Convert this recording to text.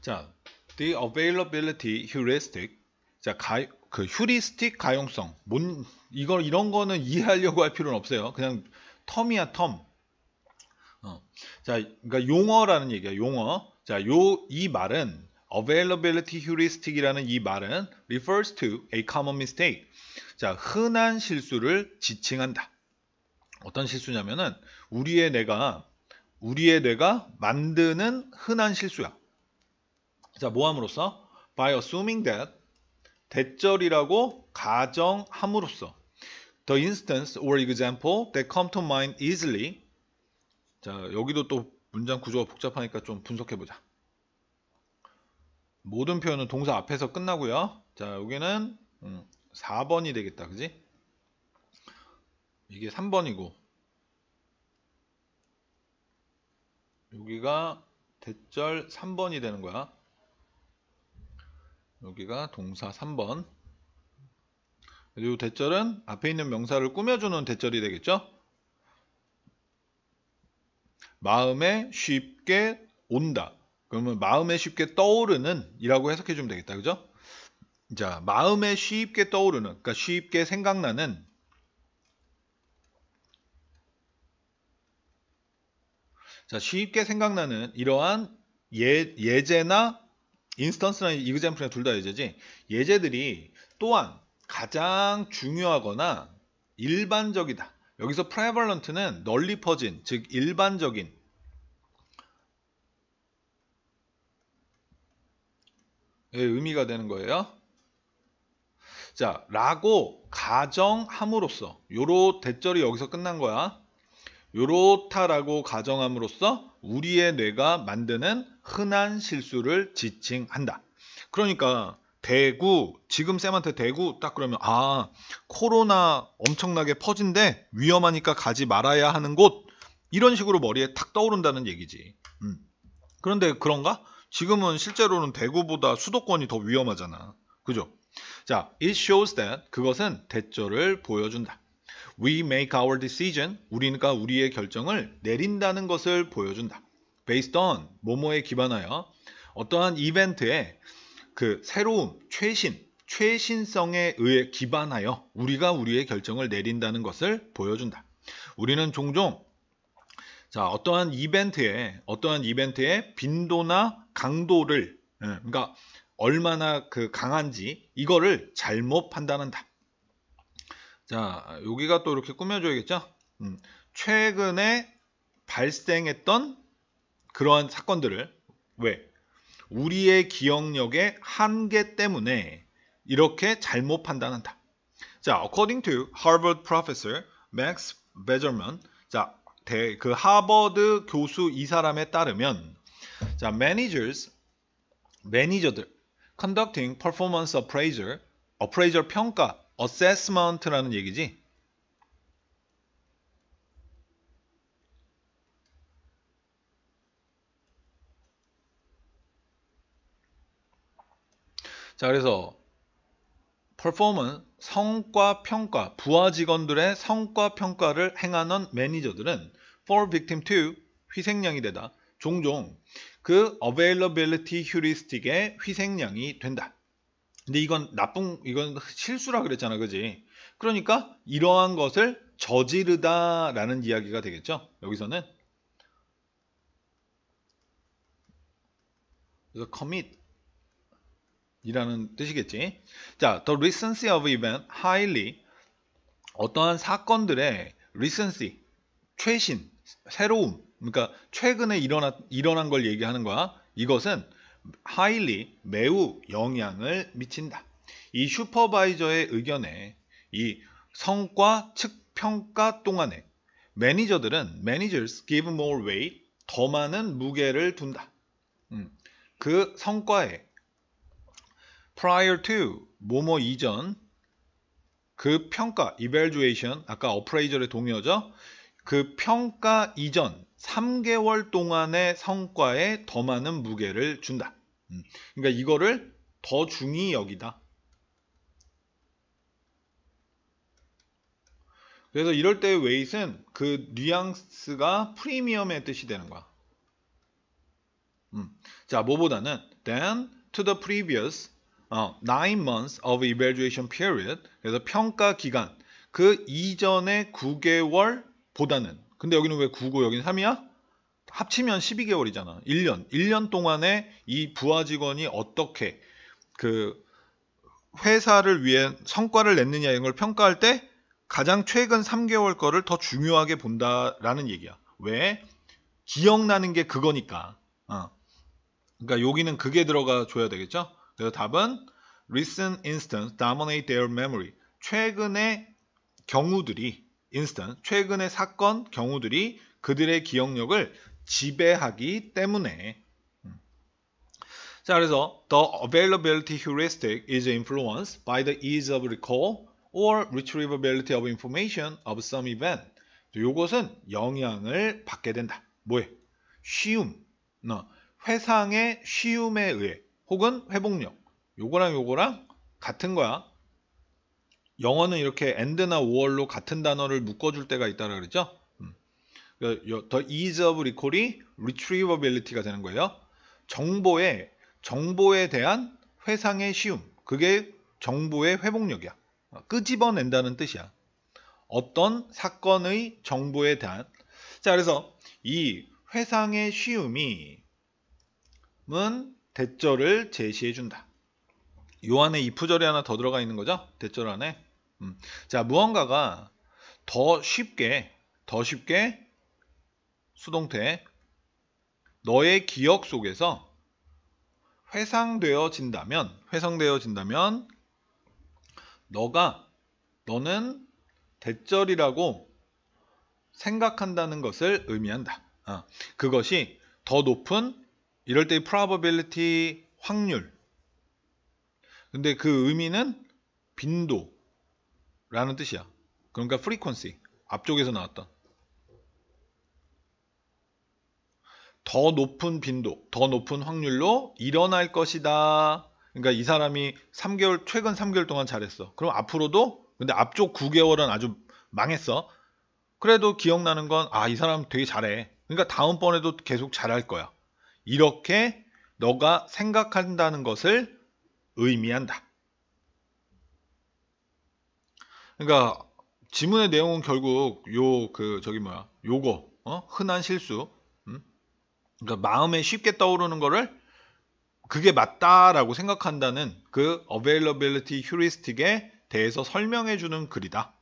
자, the availability heuristic. 자, 가, 그 휴리스틱 가용성. 뭔 이거 이런 거는 이해하려고 할 필요는 없어요. 그냥 텀이야 텀. 어. 자, 그러니까 용어라는 얘기야. 용어. 자, 요이 말은 availability heuristic이라는 이 말은 refers to a common mistake. 자, 흔한 실수를 지칭한다. 어떤 실수냐면은 우리의 내가 우리의 뇌가 만드는 흔한 실수야. 자, 모함으로써 뭐 by assuming that 대절이라고 가정함으로써 the instance or example that come to mind easily 자, 여기도 또 문장 구조가 복잡하니까 좀 분석해 보자. 모든 표현은 동사 앞에서 끝나고요. 자, 여기는 음, 4번이 되겠다. 그지? 이게 3번이고 여기가 대절 3번이 되는 거야. 여기가 동사 3번 그리고 대절은 앞에 있는 명사를 꾸며주는 대절이 되겠죠 마음에 쉽게 온다 그러면 마음에 쉽게 떠오르는 이라고 해석해 주면 되겠다 그죠 자 마음에 쉽게 떠오르는 그러니까 쉽게 생각나는 자 쉽게 생각나는 이러한 예, 예제나 인스턴스랑 이그잼플이랑 둘다 예제지 예제들이 또한 가장 중요하거나 일반적이다. 여기서 prevalent는 널리 퍼진 즉 일반적인 의미가 되는 거예요. 자, 라고 가정함으로써 요로 대절이 여기서 끝난 거야. 요렇다라고 가정함으로써 우리의 뇌가 만드는 흔한 실수를 지칭한다. 그러니까 대구 지금 쌤한테 대구 딱 그러면 아 코로나 엄청나게 퍼진데 위험하니까 가지 말아야 하는 곳 이런 식으로 머리에 탁 떠오른다는 얘기지. 음. 그런데 그런가? 지금은 실제로는 대구보다 수도권이 더 위험하잖아. 그죠? 자, it shows that 그것은 대처를 보여준다. We make our decision. 우리가 우리의 결정을 내린다는 것을 보여준다. Based on 뭐뭐에 기반하여 어떠한 이벤트에 그 새로운 최신 최신성에 의해 기반하여 우리가 우리의 결정을 내린다는 것을 보여준다. 우리는 종종 자 어떠한 이벤트에 어떠한 이벤트의 빈도나 강도를 예, 그러니까 얼마나 그 강한지 이거를 잘못 판단한다. 자, 여기가 또 이렇게 꾸며줘야겠죠? 음, 최근에 발생했던 그러한 사건들을 왜? 우리의 기억력의 한계 때문에 이렇게 잘못 판단한다. 자, according to Harvard professor Max Begerman, 자, 대, 그 하버드 교수 이 사람에 따르면 자, managers 매니저들 conducting performance appraiser appraiser 평가 assessment라는 얘기지? 자, 그래서 퍼포먼 성과 평가, 부하 직원들의 성과 평가를 행하는 매니저들은 for victim to 희생양이 되다. 종종 그 availability heuristic의 희생양이 된다. 근데 이건 나쁜 이건 실수라 그랬잖아 그지 그러니까 이러한 것을 저지르다 라는 이야기가 되겠죠 여기서는 그래서 commit 이라는 뜻이겠지 자 the recency of event highly 어떠한 사건들의 recency 최신 새로움 그러니까 최근에 일어나, 일어난 걸 얘기하는 거야 이것은 하일리 매우 영향을 미친다. 이 슈퍼바이저의 의견에 이 성과 측 평가 동안에 매니저들은 managers give more weight 더 많은 무게를 둔다. 음, 그 성과에 prior to 뭐뭐 이전 그 평가 evaluation 아까 appraiser의 동요죠. 의그 평가 이전 3개월 동안의 성과에 더 많은 무게를 준다. 음. 그러니까 이거를 더중이 여기다. 그래서 이럴 때 웨이트는 그 뉘앙스가 프리미엄의 뜻이 되는 거야. 음. 자, 뭐보다는 then to the previous 어, nine months of evaluation period 그래서 평가 기간 그 이전의 9개월보다는 근데 여기는 왜 9고 여기는 3이야? 합치면 12개월이잖아. 1년. 1년 동안에 이 부하 직원이 어떻게 그 회사를 위해 성과를 냈느냐 이런 걸 평가할 때 가장 최근 3개월 거를 더 중요하게 본다라는 얘기야. 왜? 기억나는 게 그거니까. 어. 그러니까 여기는 그게 들어가 줘야 되겠죠? 그래서 답은 recent instance dominate their memory. 최근의 경우들이 instant 최근의 사건 경우들이 그들의 기억력을 지배하기 때문에 자 그래서 the availability heuristic is influenced by the ease of recall or retrievability of information of some event. 이것은 영향을 받게 된다. 뭐에? 쉬움. 회상의 쉬움에 의해 혹은 회복력. 요거랑 요거랑 같은 거야. 영어는 이렇게 and나 or로 같은 단어를 묶어줄 때가 있다라 그러죠 그 더 ease of recall이 retrievability가 되는 거예요. 정보의 정보에 대한 회상의 쉬움. 그게 정보의 회복력이야. 끄집어낸다는 뜻이야. 어떤 사건의 정보에 대한 자 그래서 이 회상의 쉬움이 은 대절을 제시해 준다. 요 안에 이프절이 하나 더 들어가 있는 거죠? 대절 안에. 음. 자 무언가가 더 쉽게 더 쉽게 수동태 너의 기억 속에서 회상되어진다면 회상되어진다면 너가 너는 대절이라고 생각한다는 것을 의미한다. 아, 그것이 더 높은 이럴 때의 probability 확률 근데 그 의미는 빈도라는 뜻이야. 그러니까 frequency 앞쪽에서 나왔던 더 높은 빈도, 더 높은 확률로 일어날 것이다. 그러니까 이 사람이 3개월 최근 3개월 동안 잘했어. 그럼 앞으로도 근데 앞쪽 9개월은 아주 망했어. 그래도 기억나는 건 아, 이 사람 되게 잘해. 그러니까 다음번에도 계속 잘할 거야. 이렇게 너가 생각한다는 것을 의미한다. 그러니까 지문의 내용은 결국 요 그 저기 뭐야? 요거 어? 흔한 실수 그러니까 마음에 쉽게 떠오르는 거를 그게 맞다라고 생각한다는 그 availability heuristic에 대해서 설명해 주는 글이다.